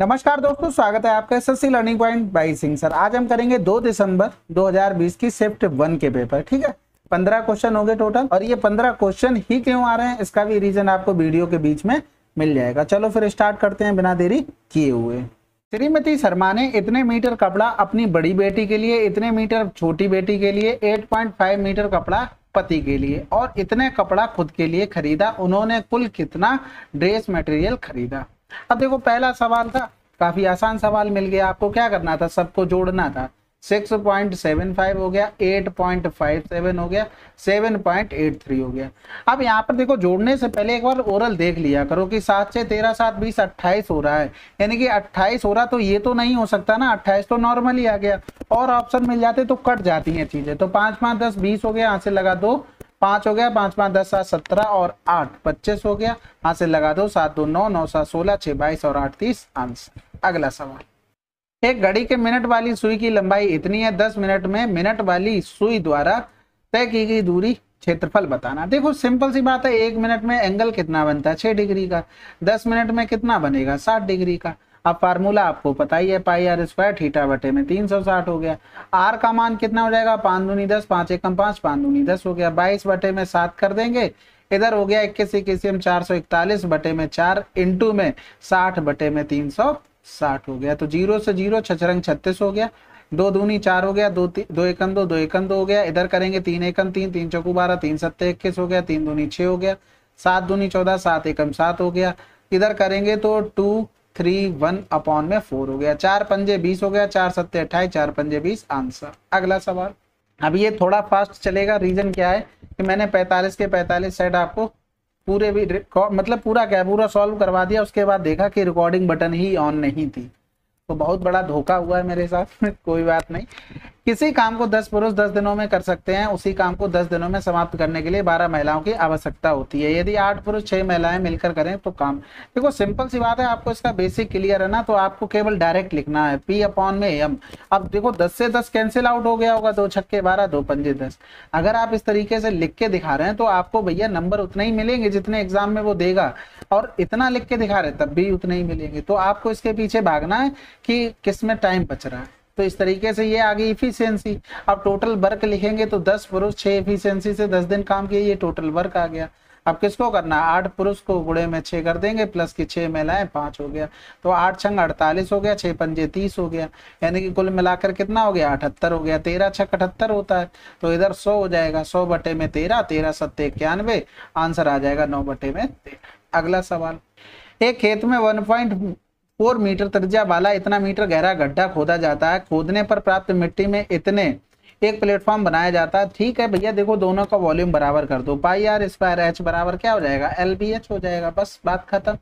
नमस्कार दोस्तों स्वागत है आपका S SSC learning point by Singh sir आज हम करेंगे 2 दिसंबर 2020 की शिफ्ट वन के पेपर ठीक है 15 क्वेश्चन हो गए टोटल और ये 15 क्वेश्चन ही क्यों आ रहे हैं इसका भी रीजन आपको वीडियो के बीच में मिल जाएगा चलो फिर स्टार्ट करते हैं बिना देरी किए हुए श्रीमती शर्मा ने इतने मीटर कपड़ा अपनी बड़ी बेटी के लिए इतने मीटर छोटी बेटी के लिए एट मीटर कपड़ा पति के लिए और इतने कपड़ा खुद के लिए खरीदा उन्होंने कुल कितना ड्रेस मटेरियल खरीदा अब देखो पहला सवाल था काफी आसान सवाल मिल गया आपको क्या करना था सबको जोड़ना था 6.75 हो गया 8.57 हो गया 7.83 हो गया अब यहाँ पर देखो जोड़ने से पहले एक बार ओरल देख लिया करो कि सात से तेरह सात बीस अट्ठाईस हो रहा है यानी कि अट्ठाईस हो रहा तो ये तो नहीं हो सकता ना अट्ठाईस तो नॉर्मल ही आ गया और ऑप्शन मिल जाते तो कट जाती हैं चीजें तो पांच पांच दस बीस हो गया यहाँ से लगा दो पांच हो गया पांच पांच दस सात सत्रह और आठ पच्चीस हो गया हाथ से लगा दो सात दो नौ नौ सात सोलह छह बाईस और आठ तीस आंसर अगला सवाल एक घड़ी के मिनट वाली सुई की लंबाई इतनी है दस मिनट में मिनट वाली सुई द्वारा तय की गई दूरी क्षेत्रफल बताना देखो सिंपल सी बात है एक मिनट में एंगल कितना बनता है छह डिग्री का दस मिनट में कितना बनेगा सात डिग्री का अब फार्मूला आपको पता ही है पाई आर स्क्वायर थीटा बटे में तीन सौ साठ हो गया आर का मान कितना हो जाएगा पाँच दूनी दस पाँच कम पाँच पाँच दूनी दस हो गया बाईस बटे में सात कर देंगे इधर हो गया इक्कीस इक्कीस में चार सौ इकतालीस बटे में चार इंटू में साठ बटे में तीन सौ साठ हो गया तो जीरो से जीरो छचरंग छत्तीस हो गया दो दूनी चार हो गया दो दो एकम दो दो एकम दो हो गया इधर करेंगे तीन एकम तीन तीन चौकू बारह तीन सत्तर इक्कीस हो गया तीन दूनी छः हो गया सात दूनी चौदह सात एकम सात हो गया इधर करेंगे तो टू थ्री वन अपॉन में फोर हो गया चार पंजे बीस हो गया चार सत्ते अट्ठाईस चार पंजे बीस आंसर अगला सवाल अब ये थोड़ा फास्ट चलेगा रीजन क्या है कि मैंने पैंतालीस के पैंतालीस सेट आपको पूरे भी मतलब पूरा क्या पूरा सॉल्व करवा दिया उसके बाद देखा कि रिकॉर्डिंग बटन ही ऑन नहीं थी तो बहुत बड़ा धोखा हुआ है मेरे साथ कोई बात नहीं किसी काम को दस पुरुष दस दिनों में कर सकते हैं उसी काम को दस दिनों में समाप्त करने के लिए बारह महिलाओं की आवश्यकता होती है यदि आठ पुरुष छह महिलाएं मिलकर करें तो काम देखो सिंपल सी बात है आपको इसका बेसिक क्लियर है ना तो आपको केवल डायरेक्ट लिखना है पी अपॉन में एम अब देखो दस से दस कैंसिल आउट हो गया होगा दो छक्के बारह दो पंजे दस अगर आप इस तरीके से लिख के दिखा रहे हैं तो आपको भैया नंबर उतने ही मिलेंगे जितने एग्जाम में वो देगा और इतना लिख के दिखा रहे तब भी उतने ही मिलेंगे तो आपको इसके पीछे भागना है कि किस में टाइम बच रहा है तो इस तरीके से ये आ गई इफिशियंसी अब टोटल वर्क लिखेंगे तो दस पुरुष छह इफिशियंसी से दस दिन काम किए ये टोटल वर्क आ गया अब किसको करना है आठ पुरुष को गुड़े में छः कर देंगे प्लस की छः महिलाएं पाँच हो गया तो आठ छंग अड़तालीस हो गया छः पंजे तीस हो गया यानी कि कुल मिलाकर कितना हो गया अठहत्तर हो गया तेरह छक अठहत्तर होता है तो इधर सौ हो जाएगा सौ बटे में तेरह तेरह सत्ते इक्यानवे आंसर आ जाएगा नौ बटे में तेरह अगला सवाल एक खेत में 1.4 मीटर त्रिज्या वाला इतना मीटर गहरा गड्ढा खोदा जाता है खोदने पर प्राप्त मिट्टी में इतने एक प्लेटफॉर्म बनाया जाता है ठीक है भैया देखो दोनों का वॉल्यूम बराबर कर दो पाई आर स्क्वायर एच बराबर क्या हो जाएगा एल बी एच हो जाएगा बस बात खत्म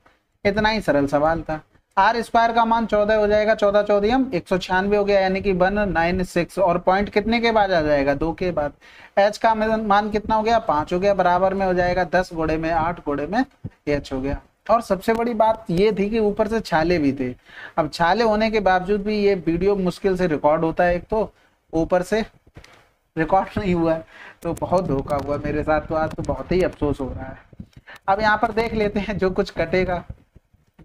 इतना ही सरल सवाल था आर स्क्वायर का मान चौदह हो जाएगा चौदह चौदह एक सौ छियानवे हो गया यानी कि वन नाइन सिक्स और पॉइंट कितने के बाद आ जाएगा दो के बाद एच का मान कितना हो गया पांच हो गया बराबर में हो जाएगा दस घोड़े में आठ घोड़े में एच हो गया और सबसे बड़ी बात ये थी कि ऊपर से छाले भी थे अब छाले होने के बावजूद भी ये वीडियो मुश्किल से रिकॉर्ड होता है एक तो ऊपर से रिकॉर्ड नहीं हुआ है तो बहुत धोखा हुआ मेरे साथ तो आज तो बहुत ही अफसोस हो रहा है अब यहाँ पर देख लेते हैं जो कुछ कटेगा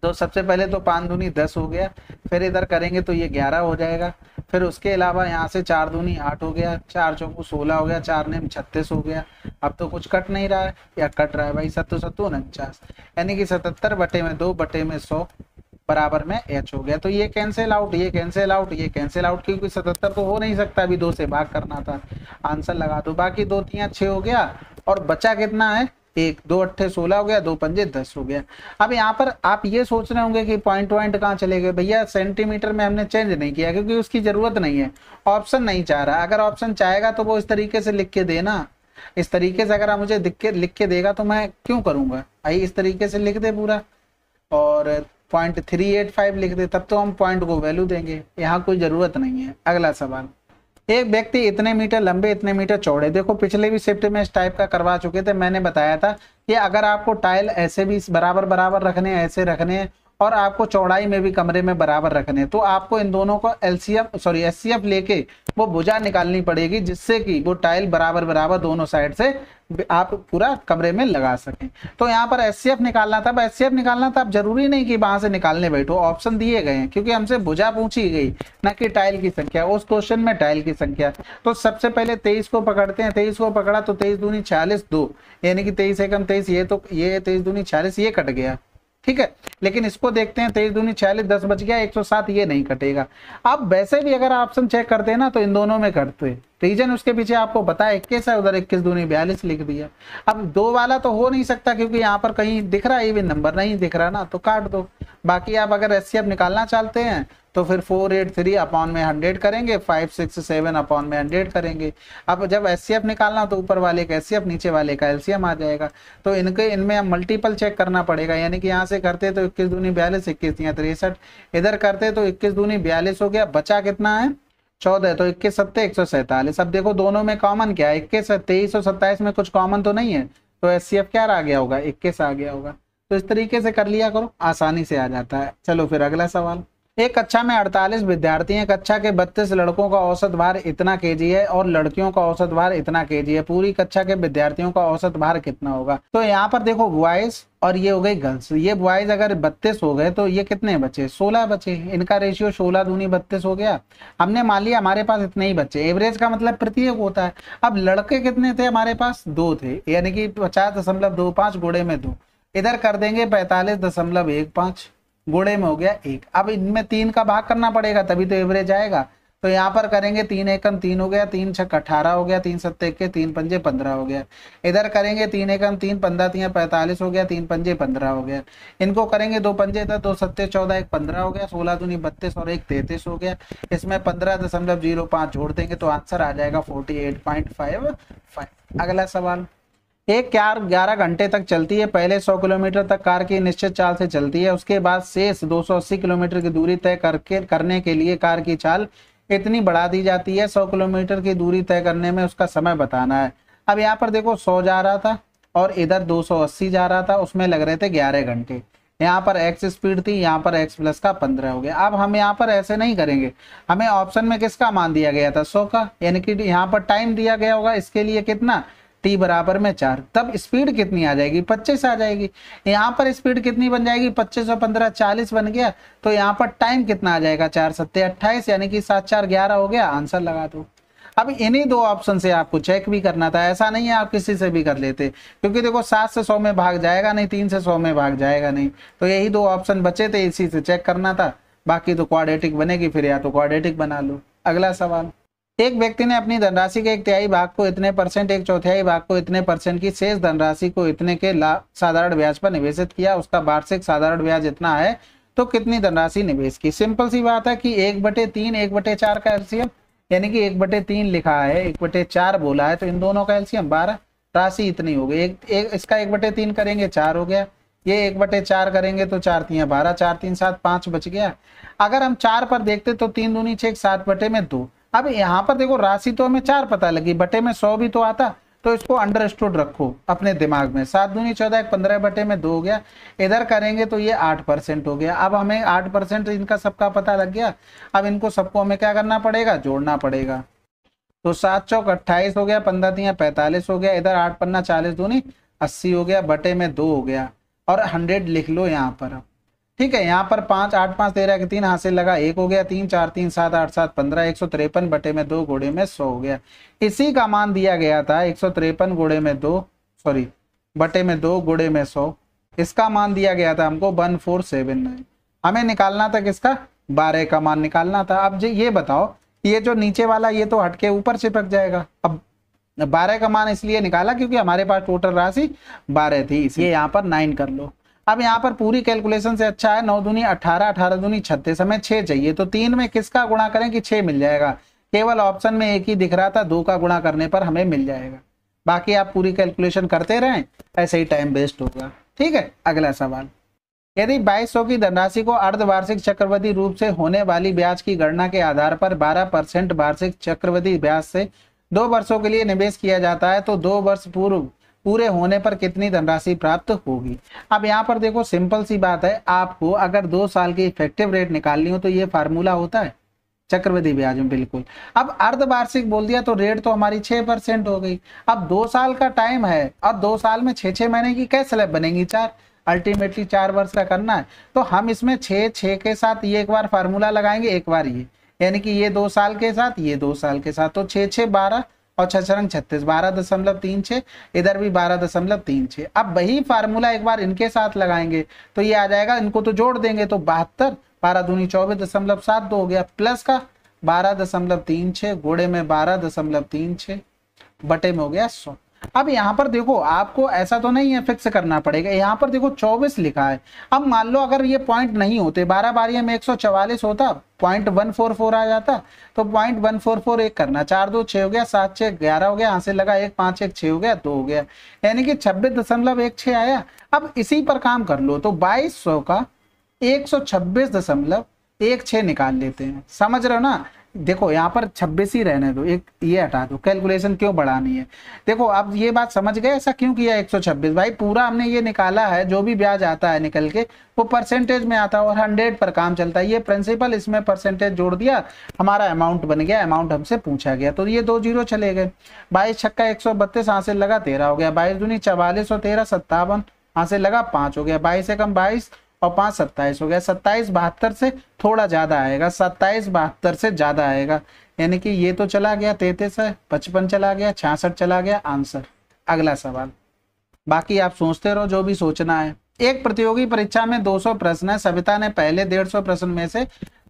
तो सबसे पहले तो पाँच दूनी दस हो गया फिर इधर करेंगे तो ये ग्यारह हो जाएगा फिर उसके अलावा यहाँ से चार दूनी आठ हो गया चार चौकू सोलह हो गया चार नेम छत्तीस हो गया अब तो कुछ कट नहीं रहा है या कट रहा है भाई सत्तो सत्तो उनचास यानी कि सतहत्तर बटे में दो बटे में सौ बराबर में एच हो गया तो ये कैंसिल आउट ये कैंसिल आउट ये कैंसिल आउट क्योंकि सतहत्तर तो हो नहीं सकता अभी दो से भाग करना था आंसर लगा दो बाकी दो तीन छः हो गया और बचा कितना है एक दो अट्ठे सोलह हो गया दो पंजे दस हो गया अब यहाँ पर आप ये सोच रहे होंगे कि पॉइंट पॉइंट कहाँ चले गए भैया सेंटीमीटर में हमने चेंज नहीं किया क्योंकि उसकी जरूरत नहीं है ऑप्शन नहीं चाह रहा अगर ऑप्शन चाहेगा तो वो इस तरीके से लिख के देना इस तरीके से अगर आप मुझे के, लिख के देगा तो मैं क्यों करूंगा आई इस तरीके से लिख दे पूरा और पॉइंट थ्री एट फाइव लिख दे तब तो हम पॉइंट को वैल्यू देंगे यहाँ कोई ज़रूरत नहीं है अगला सवाल एक व्यक्ति इतने मीटर लंबे इतने मीटर चौड़े देखो पिछले भी शिफ्ट में इस टाइप का करवा चुके थे मैंने बताया था कि अगर आपको टाइल ऐसे भी बराबर बराबर रखने ऐसे रखने और आपको चौड़ाई में भी कमरे में बराबर रखने तो आपको इन दोनों को एलसीएफ सॉरी एस लेके वो भुजा निकालनी पड़ेगी जिससे कि वो टाइल बराबर बराबर दोनों साइड से आप पूरा कमरे में लगा सकें तो यहाँ पर एस निकालना था एस सी निकालना था आप जरूरी नहीं कि वहां से निकालने बैठो ऑप्शन दिए गए हैं क्योंकि हमसे भुजा पूछी गई ना कि टाइल की संख्या उस क्वेश्चन में टाइल की संख्या तो सबसे पहले तेईस को पकड़ते हैं तेईस को पकड़ा तो तेईस दूनी छियालीस दो यानी कि तेईस एकम तेईस ये तो ये तेईस दूनी छियालीस ये कट गया ठीक है लेकिन इसको देखते हैं तेईस दूनी छियालीस दस बच गया एक सौ सात ये नहीं कटेगा अब वैसे भी अगर ऑप्शन चेक करते हैं ना तो इन दोनों में कटते हैं रीजन उसके पीछे आपको पता है इक्कीस है उधर इक्कीस दूनी बयालीस लिख दिया अब दो वाला तो हो नहीं सकता क्योंकि यहाँ पर कहीं दिख रहा है इवन नंबर नहीं दिख रहा ना तो काट दो बाकी आप अगर एस निकालना चाहते हैं तो फिर फोर एट थ्री अपॉन में हंड्रेड करेंगे फाइव सिक्स सेवन अपॉन में हंड्रेड करेंगे अब जब एस निकालना तो ऊपर वाले का एस नीचे वाले का एलसीएम आ जाएगा तो इनके इनमें हम मल्टीपल चेक करना पड़ेगा यानी कि यहाँ से करते तो इक्कीस दूनी बयालीस इक्कीस तिरसठ इधर करते तो इक्कीस दूनी बयालीस हो गया बचा कितना है चौदह तो इक्कीस सत्तर एक सौ सैतालीस अब देखो दोनों में कॉमन क्या है इक्कीस तेईस और सत्ताईस में कुछ कॉमन तो नहीं है तो एस सी एफ क्या आ गया होगा इक्कीस आ गया होगा तो इस तरीके से कर लिया करो आसानी से आ जाता है चलो फिर अगला सवाल एक कक्षा में 48 विद्यार्थी हैं कक्षा के 32 लड़कों का औसत भार इतना के है और लड़कियों का औसत भार इतना के है पूरी कक्षा के विद्यार्थियों का औसत भार कितना होगा तो यहाँ पर देखो बॉयज और ये हो गई गर्ल्स ये बॉयज अगर बत्तीस हो गए तो ये कितने बचे सोलह बचे इनका रेशियो सोलह दूनी बत्तीस हो गया हमने मान लिया हमारे पास इतने ही बच्चे एवरेज का मतलब प्रत्येक होता है अब लड़के कितने थे हमारे पास दो थे यानी कि पचास दशमलव दो में दो इधर कर देंगे पैंतालीस दशमलव एक गुणे में हो गया एक अब इनमें तीन का भाग करना पड़ेगा तभी तो एवरेज आएगा तो यहाँ पर करेंगे तीन एकम तीन हो गया तीन छक अठारह हो गया तीन सत्तर इक्कीस तीन पंजे पंद्रह हो गया इधर करेंगे तीन एकम तीन पंद्रह तीन पैंतालीस हो गया तीन पंजे पंद्रह हो गया इनको करेंगे दो पंजे था दो सत्ते चौदह एक पंद्रह हो गया सोलह दूनी बत्तीस और एक तैतीस हो गया इसमें पंद्रह दशमलव जीरो पाँच जोड़ देंगे तो आंसर आ जाएगा forty eight point five five अगला सवाल एक कार 11 घंटे तक चलती है पहले 100 किलोमीटर तक कार की निश्चित चाल से चलती है उसके बाद शेष 280 किलोमीटर की दूरी तय करके करने के लिए कार की चाल इतनी बढ़ा दी जाती है 100 किलोमीटर की दूरी तय करने में उसका समय बताना है अब यहाँ पर देखो 100 जा रहा था और इधर 280 जा रहा था उसमें लग रहे थे ग्यारह घंटे यहाँ पर एक्स स्पीड थी यहाँ पर एक्स प्लस का पंद्रह हो गया अब हम यहाँ पर ऐसे नहीं करेंगे हमें ऑप्शन में किसका मान दिया गया था सौ का यानी कि यहाँ पर टाइम दिया गया होगा इसके लिए कितना टी बराबर में चार तब स्पीड कितनी आ जाएगी पच्चीस आ जाएगी यहाँ पर स्पीड कितनी बन जाएगी पच्चीस और पंद्रह चालीस बन गया तो यहाँ पर टाइम कितना आ जाएगा चार सत्ते अट्ठाईस यानी कि सात चार ग्यारह हो गया आंसर लगा दो अब इन्हीं दो ऑप्शन से आपको चेक भी करना था ऐसा नहीं है आप किसी से भी कर लेते क्योंकि देखो सात से सौ में भाग जाएगा नहीं तीन से सौ में भाग जाएगा नहीं तो यही दो ऑप्शन बचे थे इसी से चेक करना था बाकी तो क्वाड्रेटिक बनेगी फिर या तो क्वाड्रेटिक बना लो अगला सवाल एक व्यक्ति ने अपनी धनराशि के एक तिहाई भाग को इतने परसेंट एक चौथाई भाग को इतने परसेंट की शेष धनराशि को इतने के लाभ साधारण ब्याज पर निवेशित किया उसका वार्षिक साधारण ब्याज इतना है तो कितनी धनराशि निवेश की सिंपल सी बात है कि एक बटे तीन एक बटे चार का एल्सियम यानी कि एक बटे तीन लिखा है एक बटे चार बोला है तो इन दोनों का एल्सियम बारह राशि इतनी हो गई एक, एक इसका एक बटे तीन करेंगे चार हो गया ये एक बटे चार करेंगे तो चार तीन बारह चार तीन सात पांच बच गया अगर हम चार पर देखते तो तीन दूनी छः सात बटे में दो अब यहाँ पर देखो राशि तो हमें चार पता लगी बटे में सौ भी तो आता तो इसको अंडरस्टूड रखो अपने दिमाग में सात दूनी चौदह एक पंद्रह बटे में दो हो गया इधर करेंगे तो ये आठ परसेंट हो गया अब हमें आठ परसेंट इनका सबका पता लग गया अब इनको सबको हमें क्या करना पड़ेगा जोड़ना पड़ेगा तो सात चौक अट्ठाईस हो गया पंद्रह दिया पैंतालीस हो गया इधर आठ पन्ना चालीस दूनी अस्सी हो गया बटे में दो हो गया और हंड्रेड लिख लो यहाँ पर अब ठीक है यहाँ पर पांच आठ पांच तेरह के तीन हासिल लगा एक हो गया तीन चार तीन सात आठ सात पंद्रह एक सौ तिरपन बटे में दो घोड़े में सौ हो गया इसी का मान दिया गया था एक सौ तिरपन घोड़े में दो सॉरी बटे में दो घोड़े में सौ इसका मान दिया गया था हमको वन फोर सेवन नाइन हमें निकालना था किसका बारह का मान निकालना था अब ये बताओ ये जो नीचे वाला ये तो हटके ऊपर चिपक जाएगा अब बारह का मान इसलिए निकाला क्योंकि हमारे पास टोटल राशि बारह थी इसलिए यहाँ पर नाइन कर लो अब यहाँ पर पूरी कैलकुलेशन से अच्छा है नौ दूनी अठारह अठारह दूनी छत्तीस हमें छह चाहिए तो तीन में किसका गुणा करें कि छह मिल जाएगा केवल ऑप्शन में एक ही दिख रहा था दो का गुणा करने पर हमें मिल जाएगा बाकी आप पूरी कैलकुलेशन करते रहें ऐसे ही टाइम वेस्ट होगा ठीक है अगला सवाल यदि 2200 की धनराशि को अर्धवार्षिक चक्रवृद्धि रूप से होने वाली ब्याज की गणना के आधार पर 12 परसेंट वार्षिक चक्रवृद्धि ब्याज से दो वर्षों के लिए निवेश किया जाता है तो दो वर्ष पूर्व पूरे होने पर कितनी धनराशि प्राप्त होगी अब यहाँ पर देखो सिंपल सी बात है आपको अगर दो साल की इफेक्टिव रेट निकालनी हो तो ये फार्मूला होता है चक्रवृद्धि ब्याज में बिल्कुल अब अर्धवार्षिक बोल दिया तो रेट तो हमारी छह परसेंट हो गई अब दो साल का टाइम है और दो साल में छह छह महीने की कैसे स्लैब बनेगी चार अल्टीमेटली चार वर्ष का करना है तो हम इसमें छः छः के साथ ये एक बार फार्मूला लगाएंगे एक बार ये यानी कि ये दो साल के साथ ये दो साल के साथ तो छः छह बारह और छचरंग छत्तीस बारह दशमलव तीन छः इधर भी बारह दशमलव तीन छः अब वही फार्मूला एक बार इनके साथ लगाएंगे तो ये आ जाएगा इनको तो जोड़ देंगे तो बहत्तर बारह दूनी चौबीस दशमलव सात दो हो गया प्लस का बारह दशमलव तीन छः घोड़े में बारह दशमलव तीन छः बटे में हो गया सौ अब यहाँ पर देखो आपको ऐसा तो नहीं है फिक्स करना पड़ेगा यहाँ पर देखो 24 लिखा है अब मान लो अगर ये पॉइंट नहीं होते बारह बारिया में एक होता पॉइंट वन आ जाता तो पॉइंट वन एक करना चार दो छः हो गया सात छः ग्यारह हो गया यहाँ से लगा एक पाँच एक छः हो गया दो हो गया यानी कि छब्बीस दशमलव एक छः आया अब इसी पर काम कर लो तो बाईस का एक निकाल लेते हैं समझ रहे हो ना देखो यहाँ पर छब्बीस ही रहने दो एक ये हटा दो कैलकुलेशन क्यों बढ़ानी है देखो आप ये बात समझ गए ऐसा क्यों किया 126 भाई पूरा हमने ये निकाला है जो भी ब्याज आता है निकल के वो परसेंटेज में आता है और 100 पर काम चलता है ये प्रिंसिपल इसमें परसेंटेज जोड़ दिया हमारा अमाउंट बन गया अमाउंट हमसे पूछा गया तो ये दो जीरो चले गए बाईस छक्का एक सौ बत्तीस से लगा तेरह हो गया बाईस दूनी चवालीस और तेरह सत्तावन हाँ से लगा पांच हो गया बाईस कम बाईस और पांच सत्ताईस हो गया सत्ताईस बहत्तर से थोड़ा ज़्यादा आएगा सत्ताईस बहत्तर से ज़्यादा आएगा यानी कि ये तो चला गया तैतीस है पचपन चला गया छियासठ चला गया आंसर अगला सवाल बाकी आप सोचते रहो जो भी सोचना है एक प्रतियोगी परीक्षा में 200 प्रश्न है सविता ने पहले 150 प्रश्न में से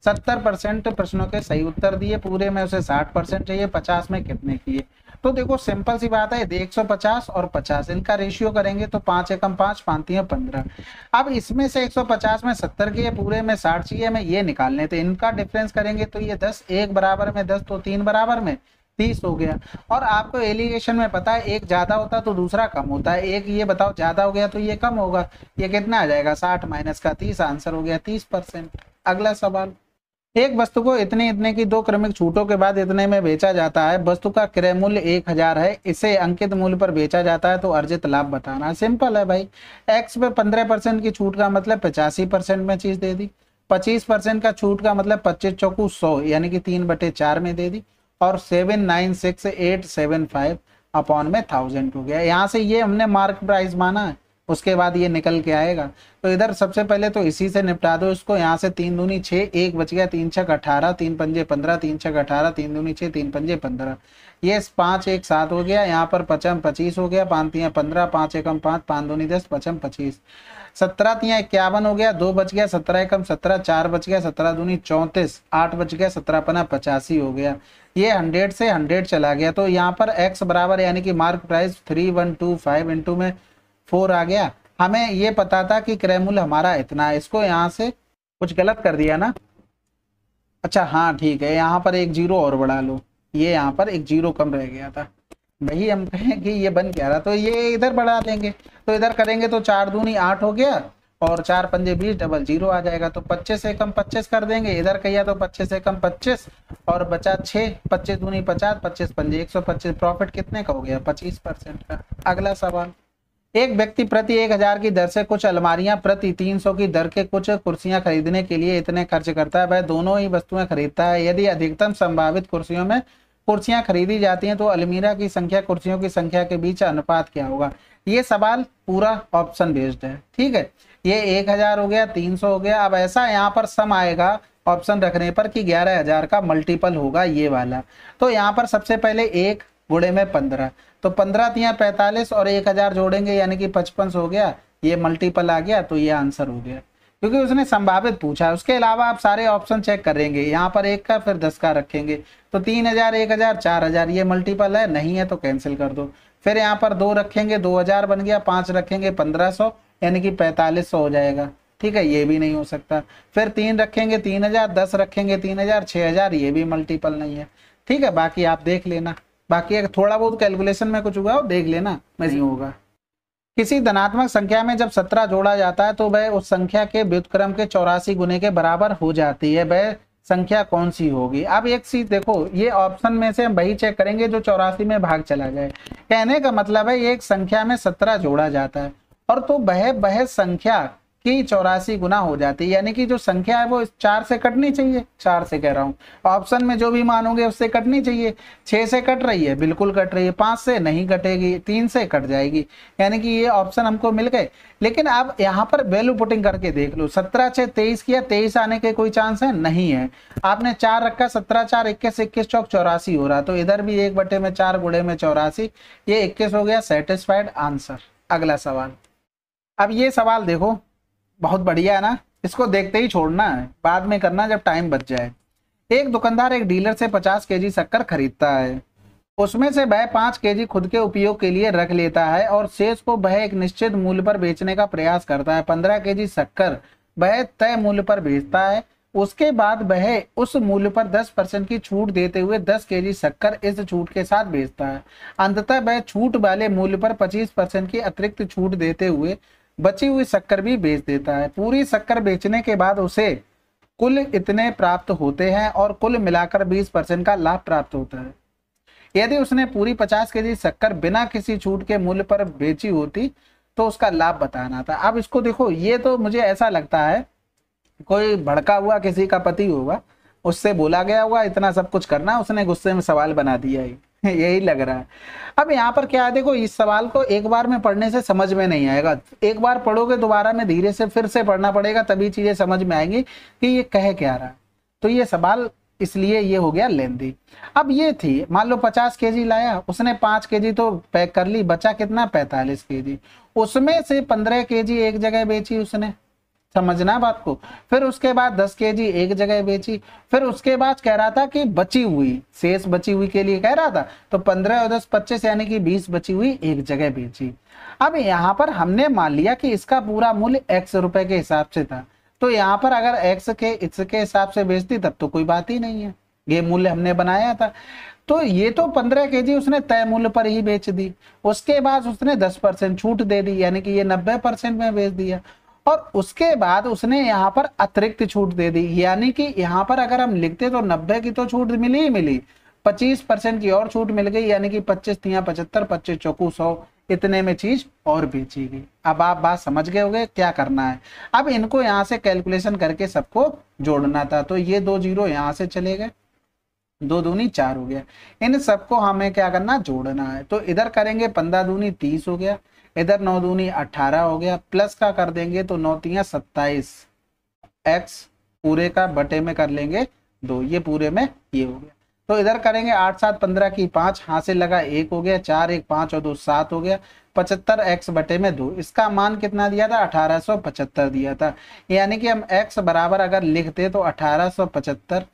70 परसेंट प्रश्नों के सही उत्तर दिए पूरे में उसे 60 परसेंट चाहिए 50 में कितने किए तो देखो सिंपल सी बात है एक सौ पचास और पचास इनका रेशियो करेंगे तो पांच एकम पांच है पंद्रह अब इसमें से एक सौ पचास में सत्तर की पूरे में साठ चाहिए में ये निकालने थे इनका डिफरेंस करेंगे तो ये दस एक बराबर में दस तो तीन बराबर में तीस हो गया और आपको एलिगेशन में पता है एक ज्यादा होता तो दूसरा कम होता है एक ये बताओ ज्यादा हो गया तो ये कम होगा ये कितना आ जाएगा साठ माइनस का तीस आंसर हो गया तीस परसेंट अगला सवाल एक वस्तु को इतने इतने की दो क्रमिक छूटों के बाद इतने में बेचा जाता है वस्तु का क्रय मूल्य एक हजार है इसे अंकित मूल्य पर बेचा जाता है तो अर्जित लाभ बताना सिंपल है भाई एक्स पे पंद्रह परसेंट की छूट का मतलब पचासी परसेंट में चीज दे दी पच्चीस परसेंट का छूट का मतलब पच्चीस चौकू सौ यानी कि तीन बटे चार में दे दी और seven nine six eight seven five upon में थाउजेंड हो गया यहाँ से ये हमने मार्क प्राइस माना है उसके बाद ये निकल के आएगा तो इधर सबसे पहले तो इसी से निपटा दो इसको यहाँ से तीन दूनी छः एक बच गया तीन छक अठारह तीन पंजे पंद्रह तीन छक अठारह तीन दूनी छः तीन पंजे पंद्रह ये पाँच एक सात हो गया यहाँ पर पचम पच्चीस हो गया पाँच तीन पंद्रह पाँच एकम पाँच पाँच दूनी दस पचम पच्चीस सत्रह तीन इक्यावन हो गया दो बच गया सत्रह एकम सत्रह चार बच गया सत्रह दूनी चौंतीस आठ बच गया सत्रह पना पचासी हो गया ये हंड्रेड से हंड्रेड चला गया तो यहाँ पर एक्स बराबर यानी कि mark price three one two five into में फोर आ गया हमें ये पता था कि क्रैमूल हमारा इतना है इसको यहाँ से कुछ गलत कर दिया ना अच्छा हाँ ठीक है यहाँ पर एक जीरो और बढ़ा लो ये यहाँ पर एक जीरो कम रह गया था वही हम कहें कि ये बन गया रहा तो ये इधर बढ़ा देंगे तो इधर करेंगे तो चार दूनी आठ हो गया और चार पंजे बीस डबल जीरो आ जाएगा तो पच्चीस से कम पच्चीस कर देंगे इधर कहिया तो पच्चीस से कम पच्चीस और बचा छः पच्चीस दूनी पचास पच्चीस पंजे एक सौ पच्चीस प्रॉफिट कितने का हो गया पच्चीस परसेंट का अगला सवाल एक व्यक्ति प्रति एक हजार की दर से कुछ अलमारियां प्रति तीन सौ की दर के कुछ कुर्सियां खरीदने के लिए इतने खर्च करता है वह दोनों ही वस्तुएं खरीदता है यदि अधिकतम संभावित कुर्सियों में कुर्सियां खरीदी जाती हैं तो अलमीरा की संख्या कुर्सियों की संख्या के बीच अनुपात क्या होगा ये सवाल पूरा ऑप्शन बेस्ड है ठीक है ये एक हजार हो गया तीन सौ हो गया अब ऐसा यहाँ पर सम आएगा ऑप्शन रखने पर कि ग्यारह हजार का मल्टीपल होगा ये वाला तो यहाँ पर सबसे पहले एक गुड़े में पंद्रह तो पंद्रह तिया पैंतालीस और एक हजार जोड़ेंगे यानी कि पचपन सौ हो गया ये मल्टीपल आ गया तो ये आंसर हो गया क्योंकि उसने संभावित पूछा उसके अलावा आप सारे ऑप्शन चेक करेंगे यहाँ पर एक का फिर दस का रखेंगे तो तीन हजार एक हजार चार हजार ये मल्टीपल है नहीं है तो कैंसिल कर दो फिर यहाँ पर दो रखेंगे दो हजार बन गया पांच रखेंगे पंद्रह सौ यानी कि पैंतालीस सौ हो जाएगा ठीक है ये भी नहीं हो सकता फिर तीन रखेंगे तीन हजार दस रखेंगे तीन हजार छः हजार ये भी मल्टीपल नहीं है ठीक है बाकी आप देख लेना बाकी अगर थोड़ा बहुत कैलकुलेशन में कुछ हुआ हो देख लेना नहीं होगा किसी धनात्मक संख्या में जब सत्रह जोड़ा जाता है तो वह उस संख्या के व्युतक्रम के चौरासी गुने के बराबर हो जाती है वह संख्या कौन सी होगी अब एक चीज देखो ये ऑप्शन में से हम वही चेक करेंगे जो चौरासी में भाग चला जाए कहने का मतलब है एक संख्या में सत्रह जोड़ा जाता है और तो वह वह संख्या की चौरासी गुना हो जाती है यानी कि जो संख्या है वो चार से कटनी चाहिए चार से कह रहा हूँ ऑप्शन में जो भी मानोगे उससे कटनी चाहिए छः से कट रही है बिल्कुल कट रही है पाँच से नहीं कटेगी तीन से कट जाएगी यानी कि ये ऑप्शन हमको मिल गए लेकिन आप यहाँ पर वैल्यू पुटिंग करके देख लो सत्रह छः तेईस किया तेईस आने के कोई चांस है नहीं है आपने चार रखा सत्रह चार इक्कीस इक्कीस चौक चौरासी हो रहा तो इधर भी एक बटे में चार गुड़े में चौरासी ये इक्कीस हो गया सेटिस्फाइड आंसर अगला सवाल अब ये सवाल देखो बहुत बढ़िया है ना इसको देखते ही छोड़ना है बाद में करना जब टाइम बच जाए एक दुकानदार एक डीलर से पचास के शक्कर खरीदता है उसमें से वह पाँच के खुद के उपयोग के लिए रख लेता है और शेष को वह एक निश्चित मूल्य पर बेचने का प्रयास करता है पंद्रह के शक्कर वह तय मूल्य पर बेचता है उसके बाद वह उस मूल्य पर 10 परसेंट की छूट देते हुए 10 के शक्कर इस छूट के साथ बेचता है अंततः वह छूट वाले मूल्य पर 25 परसेंट की अतिरिक्त छूट देते हुए बची हुई शक्कर भी बेच देता है पूरी शक्कर बेचने के बाद उसे कुल इतने प्राप्त होते हैं और कुल मिलाकर 20 परसेंट का लाभ प्राप्त होता है यदि उसने पूरी 50 के जी शक्कर बिना किसी छूट के मूल्य पर बेची होती तो उसका लाभ बताना था अब इसको देखो ये तो मुझे ऐसा लगता है कोई भड़का हुआ किसी का पति होगा उससे बोला गया हुआ इतना सब कुछ करना उसने गुस्से में सवाल बना दिया है यही लग रहा है अब यहाँ पर क्या है देखो इस सवाल को एक बार में पढ़ने से समझ में नहीं आएगा एक बार पढ़ोगे दोबारा में धीरे से फिर से पढ़ना पड़ेगा तभी चीजें समझ में आएंगी कि ये कह क्या रहा है तो ये सवाल इसलिए ये हो गया लेंदी अब ये थी मान लो पचास के जी लाया उसने पांच के जी तो पैक कर ली बचा कितना पैंतालीस के जी उसमें से पंद्रह के जी एक जगह बेची उसने समझना बात को फिर उसके बाद दस के जी एक जगह बेची फिर उसके बाद कह रहा था कि बची हुई शेष बची हुई के लिए कह रहा था तो पंद्रह और दस पच्चीस यानी कि बीस बची हुई एक जगह बेची अब यहाँ पर हमने मान लिया कि इसका पूरा मूल्य एक्स रुपए के हिसाब से था तो यहाँ पर अगर एक्स के इसके हिसाब से बेचती तब तो कोई बात ही नहीं है ये मूल्य हमने बनाया था तो ये तो पंद्रह के जी उसने तय मूल्य पर ही बेच दी उसके बाद उसने दस परसेंट छूट दे दी यानी कि ये नब्बे परसेंट में बेच दिया और उसके बाद उसने यहाँ पर अतिरिक्त छूट दे दी यानी कि यहाँ पर अगर हम लिखते तो नब्बे की तो छूट मिली ही मिली पच्चीस परसेंट की और छूट मिल गई यानी कि पच्चीस तिया पचहत्तर पच्चीस चौकू सौ इतने में चीज और बेची गई अब आप बात समझ गए होंगे क्या करना है अब इनको यहाँ से कैलकुलेशन करके सबको जोड़ना था तो ये दो जीरो यहाँ से चले गए दो दूनी चार हो गया इन सबको हमें क्या करना जोड़ना है तो इधर करेंगे पंद्रह दूनी तीस हो गया इधर नौ दूनी अट्ठारह हो गया प्लस का कर देंगे तो नौ तिया सत्ताईस एक्स पूरे का बटे में कर लेंगे दो ये पूरे में ये हो गया तो इधर करेंगे आठ सात पंद्रह की पांच हाथ से लगा एक हो गया चार एक पांच और दो सात हो गया पचहत्तर एक्स बटे में दो इसका मान कितना दिया था अठारह सौ पचहत्तर दिया था यानी कि हम एक्स बराबर अगर लिखते तो अठारह सौ पचहत्तर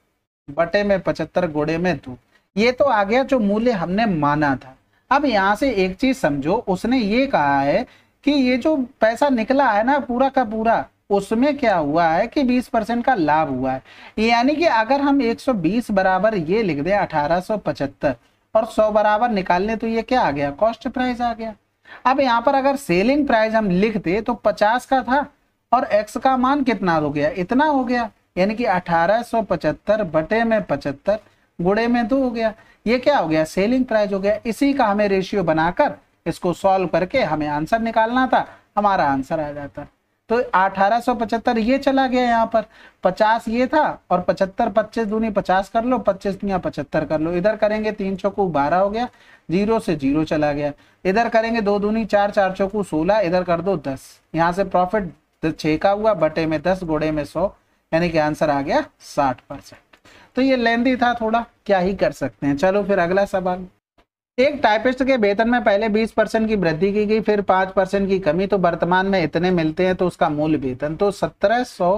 बटे में पचहत्तर गोड़े में दो ये तो आ गया जो मूल्य हमने माना था अब यहाँ से एक चीज समझो उसने ये कहा है कि ये जो पैसा निकला है ना पूरा का पूरा उसमें क्या हुआ है कि 20 परसेंट का लाभ हुआ है यानी कि अगर हम 120 बराबर ये लिख दे 1875 और 100 बराबर निकाल लें तो ये क्या आ गया कॉस्ट प्राइस आ गया अब यहाँ पर अगर सेलिंग प्राइस हम लिख दे तो 50 का था और x का मान कितना हो गया इतना हो गया यानी कि अठारह बटे में पचहत्तर गुड़े में दो तो हो गया ये क्या हो गया सेलिंग प्राइस हो गया इसी का हमें रेशियो बनाकर इसको सॉल्व करके हमें आंसर निकालना था हमारा आंसर आ जाता तो अठारह ये चला गया यहाँ पर 50 ये था और 75 25 दूनी 50 कर लो 25 दुनिया पचहत्तर कर लो इधर करेंगे तीन चौकू बारह हो गया जीरो से जीरो चला गया इधर करेंगे दो दूनी चार चार चौकू सोलह इधर कर दो दस यहाँ से प्रॉफिट छः का हुआ बटे में दस गोड़े में सौ यानी कि आंसर आ गया साठ परसेंट तो ये लेंदी था थोड़ा क्या ही कर सकते हैं चलो फिर अगला सवाल एक टाइपिस्ट के वेतन में पहले 20 परसेंट की वृद्धि की गई फिर 5 परसेंट की कमी तो वर्तमान में इतने मिलते हैं तो उसका मूल वेतन तो 1700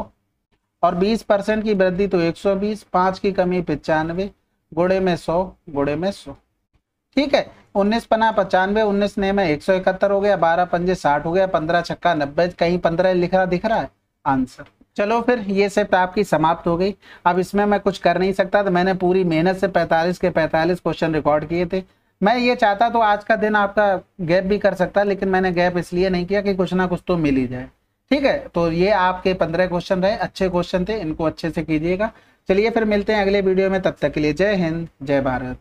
और 20 परसेंट की वृद्धि तो 120 पांच की कमी पिचानवे गुड़े में 100 गुड़े में 100 ठीक है 19 पना पचानवे उन्नीस ने में एक हो गया बारह पंजे साठ हो गया पंद्रह छक्का नब्बे कहीं पंद्रह लिख रहा दिख रहा है आंसर चलो फिर ये शिफ्ट आपकी समाप्त हो गई अब इसमें मैं कुछ कर नहीं सकता तो मैंने पूरी मेहनत से 45 के 45 क्वेश्चन रिकॉर्ड किए थे मैं ये चाहता तो आज का दिन आपका गैप भी कर सकता लेकिन मैंने गैप इसलिए नहीं किया कि कुछ ना कुछ तो मिल ही जाए ठीक है तो ये आपके पंद्रह क्वेश्चन रहे अच्छे क्वेश्चन थे इनको अच्छे से कीजिएगा चलिए फिर मिलते हैं अगले वीडियो में तब तक के लिए जय हिंद जय भारत